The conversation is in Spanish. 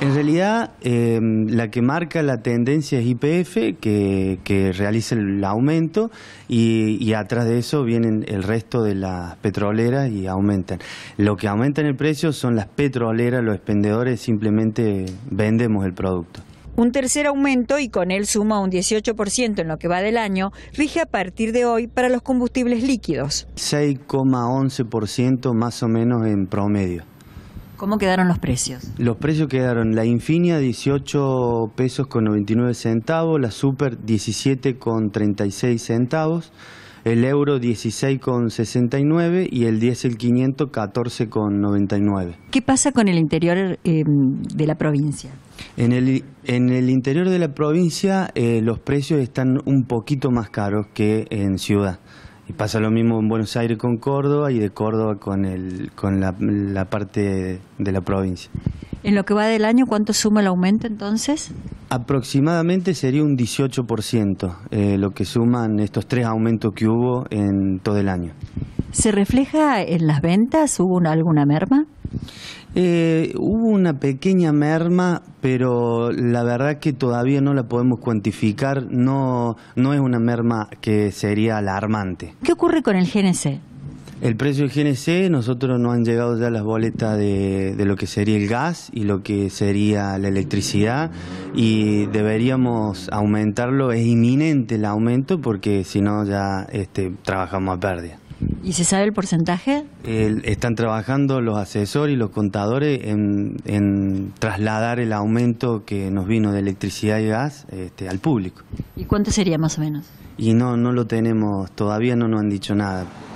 En realidad, em, la que marca la tendencia es IPF, que, realiza el aumento, y, y, atrás de eso vienen el resto de las petroleras y aumentan. Lo que aumenta en el precio son las petroleras, los expendedores, simplemente vendemos el producto. Un tercer aumento, y con él suma un 18% en lo que va del año, rige a partir de hoy para los combustibles líquidos. 6,11% más o menos en promedio. ¿Cómo quedaron los precios? Los precios quedaron la Infinia 18 pesos con 99 centavos, la Super 17 con 36 centavos, el Euro 16 con 69 y el Diesel 500 14 con 99. ¿Qué pasa con el interior em, de la provincia? En el, en el interior de la provincia eh, los precios están un poquito más caros que en ciudad. Y pasa lo mismo en Buenos Aires con Córdoba y de Córdoba con, el, con la, parte de la provincia. En lo que va del año, ¿cuánto suma el aumento entonces? Aproximadamente sería un 18% eh, lo que suman estos tres aumentos que hubo en todo el año. ¿Se refleja en las ventas? ¿Hubo alguna merma? Eh, hubo una pequeña merma, pero la verdad que todavía no la podemos cuantificar, no, es una merma que sería alarmante. ¿Qué ocurre con el GNC? El precio del GNC, nosotros no han llegado ya las boletas de, lo que sería el gas y lo que sería la electricidad y deberíamos aumentarlo, es inminente el aumento porque si no ya este, trabajamos a pérdida. ¿Y se sabe el porcentaje? están trabajando los asesores y los contadores en, trasladar el aumento que nos vino de electricidad y gas este, al público. ¿Y cuánto sería más o menos? Y no, no lo tenemos, todavía no nos han dicho nada.